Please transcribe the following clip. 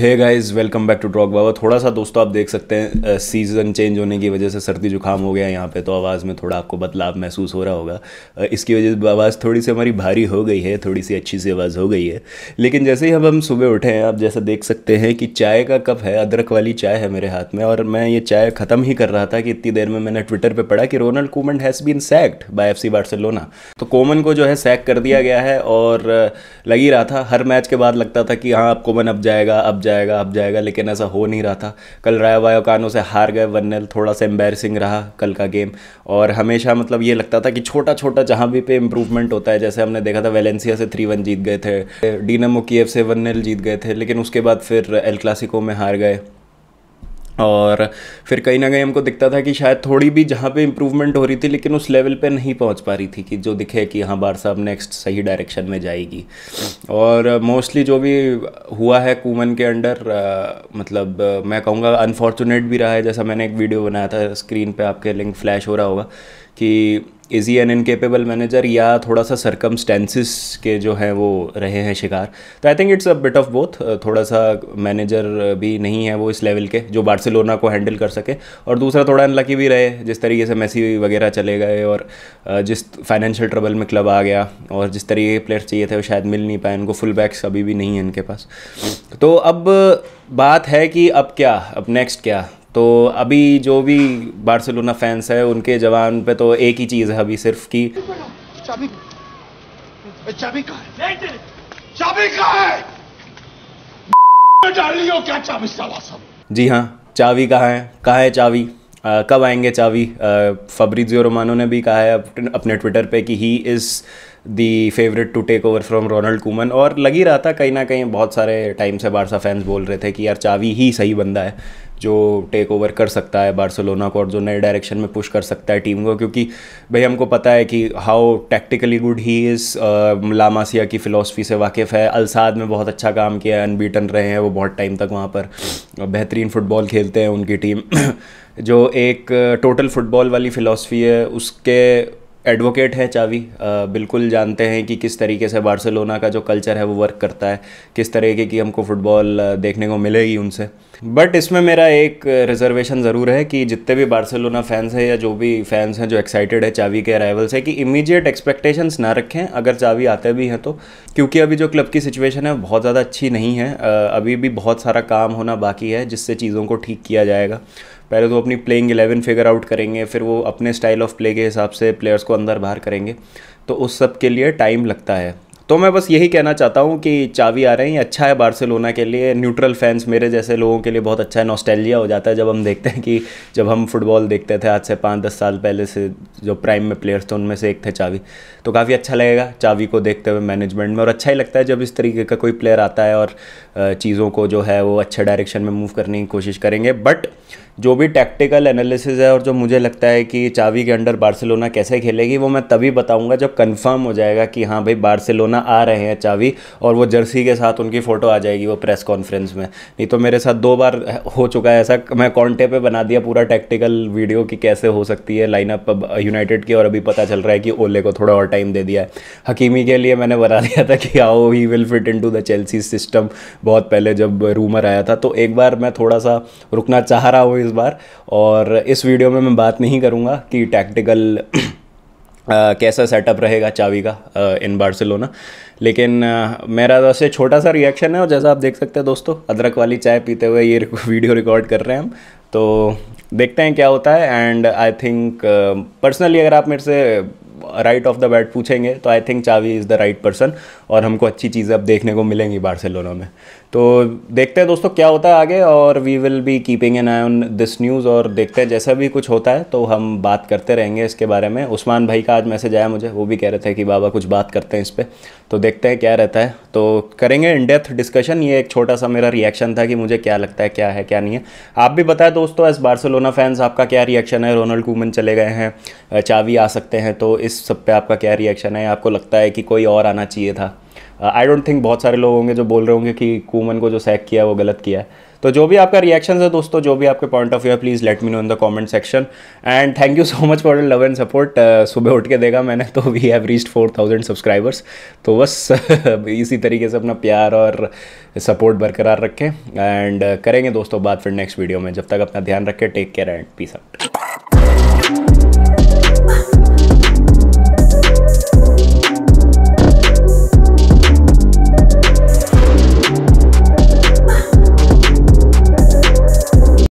है guys welcome back to ड्रॉक बाबा थोड़ा सा दोस्तों आप देख सकते हैं सीज़न चेंज होने की वजह से सर्दी जुकाम हो गया यहाँ पे तो आवाज़ में थोड़ा आपको बदलाव महसूस हो रहा होगा इसकी वजह से आवाज़ थोड़ी सी हमारी भारी हो गई है थोड़ी सी अच्छी सी आवाज़ हो गई है लेकिन जैसे ही अब हम सुबह उठे हैं आप जैसा देख सकते हैं कि चाय का कप है अदरक वाली चाय है मेरे हाथ में और मैं ये चाय ख़त्म ही कर रहा था कि इतनी देर में मैंने ट्विटर पर पढ़ा कि Ronald Koeman has been sacked by F C Barcelona तो कोमन को जो है सैक कर दिया गया है और लग ही रहा था हर मैच के बाद लगता था कि हाँ अब कोमन अब जाएगा अब जाएगा जाएगा अब जाएगा लेकिन ऐसा हो नहीं रहा था कल राय वायोकानो से हार गए वन नल थोड़ा सा एम्बेरसिंग रहा कल का गेम और हमेशा मतलब ये लगता था कि छोटा छोटा जहाँ भी पे इम्प्रूवमेंट होता है जैसे हमने देखा था वेलेंसिया से थ्री वन जीत गए थे डीनामो कीव से वन नल जीत गए थे लेकिन उसके बाद फिर एल क्लासिको में हार गए और फिर कहीं ना कहीं हमको दिखता था कि शायद थोड़ी भी जहाँ पे इम्प्रूवमेंट हो रही थी लेकिन उस लेवल पे नहीं पहुँच पा रही थी कि जो दिखे कि हाँ बार साहब नेक्स्ट सही डायरेक्शन में जाएगी और मोस्टली जो भी हुआ है कूमन के अंडर मतलब मैं कहूँगा अनफॉर्चुनेट भी रहा है जैसा मैंने एक वीडियो बनाया था स्क्रीन पर आपके लिंक फ्लैश हो रहा होगा कि इज़ी एन इनकेपेबल मैनेजर या थोड़ा सा सरकमस्टेंसेस के जो हैं वो रहे हैं शिकार तो I think it's a bit of both थोड़ा सा मैनेजर भी नहीं है वो इस लेवल के जो बार्सिलोना को हैंडल कर सके और दूसरा थोड़ा अनलकी भी रहे जिस तरीके से मैसी वगैरह चले गए और जिस फाइनेंशियल ट्रबल में क्लब आ गया और जिस तरीके के प्लेयर चाहिए थे वो शायद मिल नहीं पाए उनको फुल बैक्स अभी भी नहीं है इनके पास तो अब बात है कि अब क्या अब नेक्स्ट क्या तो अभी जो भी बार्सिलोना फैंस है उनके जवान पे तो एक ही चीज़ है अभी सिर्फ की चाबी चाबी कहाँ है जी हाँ चाबी कहाँ है कहाँ है चाबी कब आएंगे चावी फब्रिजियो रोमानो ने भी कहा है अपने ट्विटर पे कि he is the favourite to take over from Ronald Koeman और लग ही रहा था कहीं ना कहीं बहुत सारे टाइम से बारसा फैंस बोल रहे थे कि यार चावी ही सही बंदा है जो टेक ओवर कर सकता है बार्सोलोना को और जो नए डायरेक्शन में पुश कर सकता है टीम को क्योंकि भाई हमको पता है कि how tactically good he is La Masia की फ़िलासफ़ी से वाकिफ़ है अलसाद में बहुत अच्छा काम किया है अनबीटन रहे हैं वो बहुत टाइम तक वहाँ पर बेहतरीन फुटबॉल खेलते हैं उनकी टीम जो एक टोटल uh, फुटबॉल वाली फ़िलासफ़ी है उसके एडवोकेट है चावी आ, uh, बिल्कुल जानते हैं कि किस तरीके से बार्सिलोना का जो कल्चर है वो वर्क करता है किस तरीके की हमको फुटबॉल uh, देखने को मिलेगी उनसे बट इसमें मेरा एक रिजर्वेशन ज़रूर है कि जितने भी बार्सिलोना फैंस हैं या जो भी फैंस हैं जो एक्साइटेड है चावी के अराइवल से कि इमीडिएट एक्सपेक्टेशंस ना रखें अगर चावी आते भी हैं तो क्योंकि अभी जो क्लब की सिचुएशन है बहुत ज़्यादा अच्छी नहीं है अभी भी बहुत सारा काम होना बाकी है जिससे चीज़ों को ठीक किया जाएगा पहले तो अपनी प्लेइंग एलेवन फिगर आउट करेंगे फिर वो अपने स्टाइल ऑफ प्ले के हिसाब से प्लेयर्स को अंदर बाहर करेंगे तो उस सब के लिए टाइम लगता है तो मैं बस यही कहना चाहता हूँ कि चावी आ रहे हैं अच्छा है बार्सिलोना के लिए न्यूट्रल फैंस मेरे जैसे लोगों के लिए बहुत अच्छा नॉस्टैल्जिया हो जाता है जब हम देखते हैं कि जब हम फुटबॉल देखते थे आज से पाँच दस साल पहले से जो प्राइम में प्लेयर्स थे उनमें से एक थे चावी तो काफ़ी अच्छा लगेगा चावी को देखते हुए मैनेजमेंट में और अच्छा ही लगता है जब इस तरीके का कोई प्लेयर आता है और चीज़ों को जो है वो अच्छे डायरेक्शन में मूव करने की कोशिश करेंगे बट जो भी टैक्टिकल एनालिसिस है और जो मुझे लगता है कि चावी के अंडर बार्सिलोना कैसे खेलेगी वो मैं तभी बताऊंगा जब कंफर्म हो जाएगा कि हाँ भाई बार्सिलोना आ रहे हैं चावी और वो जर्सी के साथ उनकी फ़ोटो आ जाएगी वो प्रेस कॉन्फ्रेंस में नहीं तो मेरे साथ दो बार हो चुका है ऐसा मैं कॉन्टे पर बना दिया पूरा टैक्टिकल वीडियो कि कैसे हो सकती है लाइनअप यूनाइटेड की और अभी पता चल रहा है कि ओले को थोड़ा और टाइम दे दिया है हकीमी के लिए मैंने बना दिया था कि आओ he will fit into the Chelsea system बहुत पहले जब रूमर आया था तो एक बार मैं थोड़ा सा रुकना चाह रहा हूँ इस बार और इस वीडियो में मैं बात नहीं करूँगा कि टैक्टिकल Uh, कैसा सेटअप रहेगा चावी का इन बार्सिलोना लेकिन uh, मेरा वैसे तो छोटा सा रिएक्शन है और जैसा आप देख सकते हैं दोस्तों अदरक वाली चाय पीते हुए ये वीडियो रिकॉर्ड कर रहे हैं हम तो देखते हैं क्या होता है एंड आई थिंक पर्सनली अगर आप मेरे से राइट ऑफ द बैट पूछेंगे तो I think Xavi is the right person और हमको अच्छी चीज़ें अब देखने को मिलेंगी बार्सिलोना में तो देखते हैं दोस्तों क्या होता है आगे और we will be keeping an eye on this news और देखते हैं जैसा भी कुछ होता है तो हम बात करते रहेंगे इसके बारे में उस्मान भाई का आज मैसेज आया मुझे वो भी कह रहे थे कि बाबा कुछ बात करते हैं इस पर तो देखते हैं क्या रहता है तो करेंगे इन डेप्थ डिस्कशन ये एक छोटा सा मेरा रिएक्शन था कि मुझे क्या लगता है क्या है क्या नहीं है आप भी बताएं दोस्तों एस बार्सिलोना फैंस आपका क्या रिएक्शन है रोनल्ड कूमन चले गए हैं चावी आ सकते हैं तो इस सब पे आपका क्या रिएक्शन है आपको लगता है कि कोई और आना चाहिए था आई डोंट थिंक बहुत सारे लोग होंगे जो बोल रहे होंगे कि कूमन को जो सैक किया वो गलत किया है तो जो भी आपका रिएक्शन है दोस्तों जो भी आपके पॉइंट ऑफ व्यू है please let me know in the comment section and thank you so much for love and support सुबह उठ के देगा मैंने तो we have reached four thousand subscribers तो बस इसी तरीके से अपना प्यार और सपोर्ट बरकरार रखें एंड uh, करेंगे दोस्तों बात फिर नेक्स्ट वीडियो में जब तक अपना ध्यान रखें take care and peace out